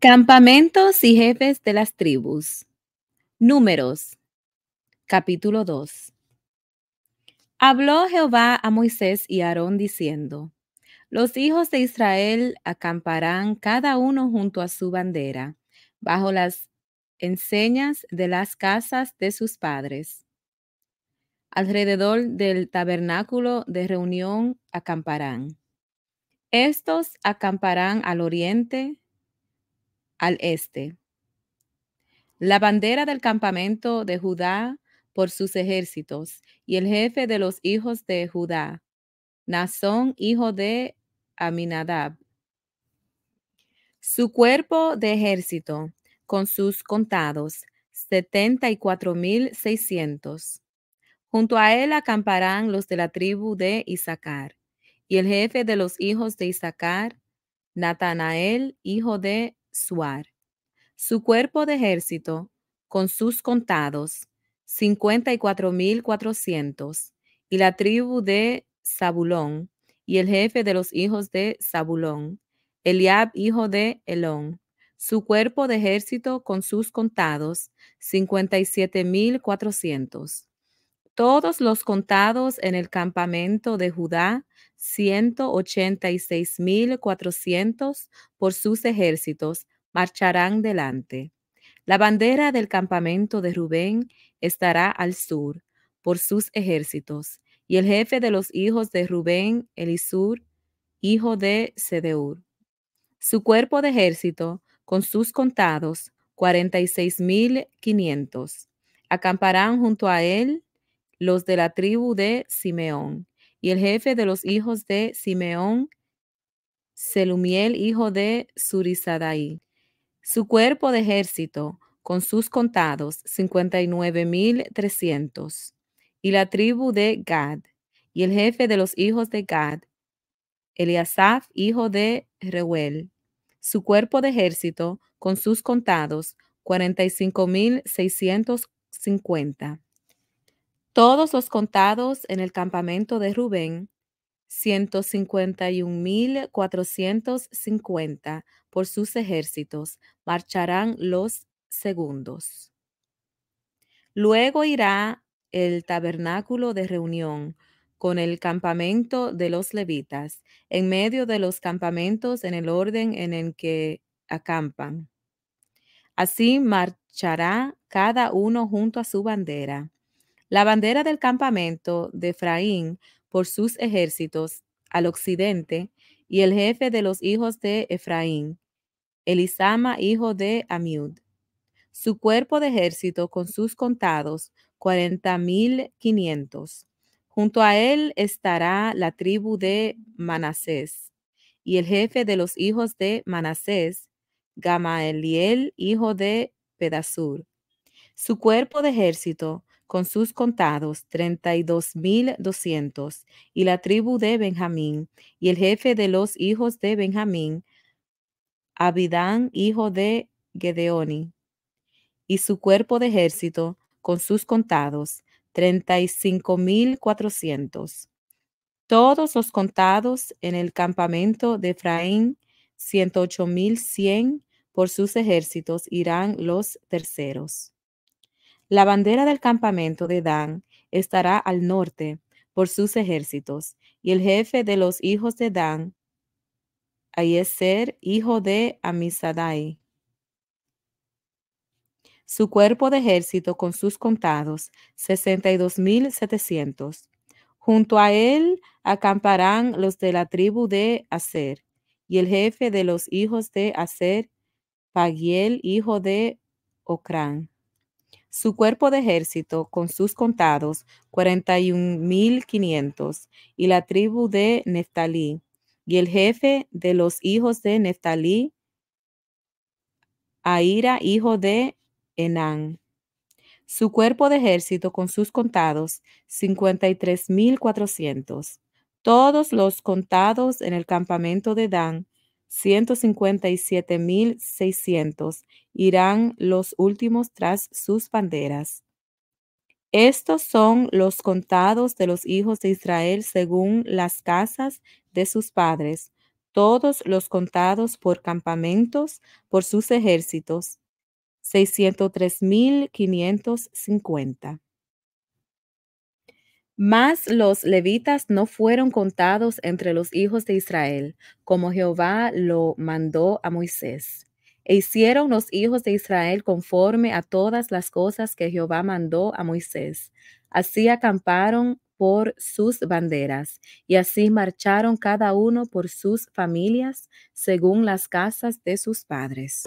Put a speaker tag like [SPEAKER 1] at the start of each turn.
[SPEAKER 1] Campamentos y jefes de las tribus. Números. Capítulo 2. Habló Jehová a Moisés y Aarón diciendo, Los hijos de Israel acamparán cada uno junto a su bandera, bajo las enseñas de las casas de sus padres. Alrededor del tabernáculo de reunión acamparán. Estos acamparán al oriente, al este. La bandera del campamento de Judá por sus ejércitos, y el jefe de los hijos de Judá, Nazón, hijo de Aminadab. Su cuerpo de ejército, con sus contados, setenta y cuatro mil seiscientos. Junto a él acamparán los de la tribu de Isaacar, y el jefe de los hijos de Isaacar, Natanael, hijo de Suar. Su cuerpo de ejército, con sus contados, 54.400, y la tribu de Zabulón, y el jefe de los hijos de Zabulón, Eliab, hijo de Elón. Su cuerpo de ejército, con sus contados, 57.400. Todos los contados en el campamento de Judá, 186,400 por sus ejércitos, marcharán delante. La bandera del campamento de Rubén estará al sur, por sus ejércitos, y el jefe de los hijos de Rubén, Elisur, hijo de Sedeur. Su cuerpo de ejército, con sus contados, 46,500. Acamparán junto a él los de la tribu de Simeón. Y el jefe de los hijos de Simeón, Selumiel, hijo de Surizadai. Su cuerpo de ejército, con sus contados, 59,300. Y la tribu de Gad. Y el jefe de los hijos de Gad, Eliasaf, hijo de Reuel. Su cuerpo de ejército, con sus contados, 45,650. Todos los contados en el campamento de Rubén, 151.450 por sus ejércitos, marcharán los segundos. Luego irá el tabernáculo de reunión con el campamento de los levitas, en medio de los campamentos en el orden en el que acampan. Así marchará cada uno junto a su bandera. La bandera del campamento de Efraín por sus ejércitos al occidente y el jefe de los hijos de Efraín, Elisama, hijo de Amiud. Su cuerpo de ejército con sus contados, cuarenta mil quinientos. Junto a él estará la tribu de Manasés y el jefe de los hijos de Manasés, Gamaliel, hijo de Pedasur. Su cuerpo de ejército con sus contados, 32,200, y la tribu de Benjamín, y el jefe de los hijos de Benjamín, Abidán, hijo de Gedeoni, y su cuerpo de ejército, con sus contados, 35,400. Todos los contados en el campamento de Efraín, 108,100 por sus ejércitos irán los terceros. La bandera del campamento de Dan estará al norte por sus ejércitos, y el jefe de los hijos de Dan, Ayeser, hijo de Amisadai. Su cuerpo de ejército con sus contados, 62.700. Junto a él acamparán los de la tribu de Aser, y el jefe de los hijos de Aser, Pagiel, hijo de Ocrán. Su cuerpo de ejército, con sus contados, 41.500, y la tribu de Neftalí, y el jefe de los hijos de Neftalí, Aira, hijo de Enán. Su cuerpo de ejército, con sus contados, 53.400. Todos los contados en el campamento de Dan, 157.600 irán los últimos tras sus banderas. Estos son los contados de los hijos de Israel según las casas de sus padres, todos los contados por campamentos, por sus ejércitos, 603.550. Mas los levitas no fueron contados entre los hijos de Israel, como Jehová lo mandó a Moisés. E hicieron los hijos de Israel conforme a todas las cosas que Jehová mandó a Moisés. Así acamparon por sus banderas, y así marcharon cada uno por sus familias, según las casas de sus padres.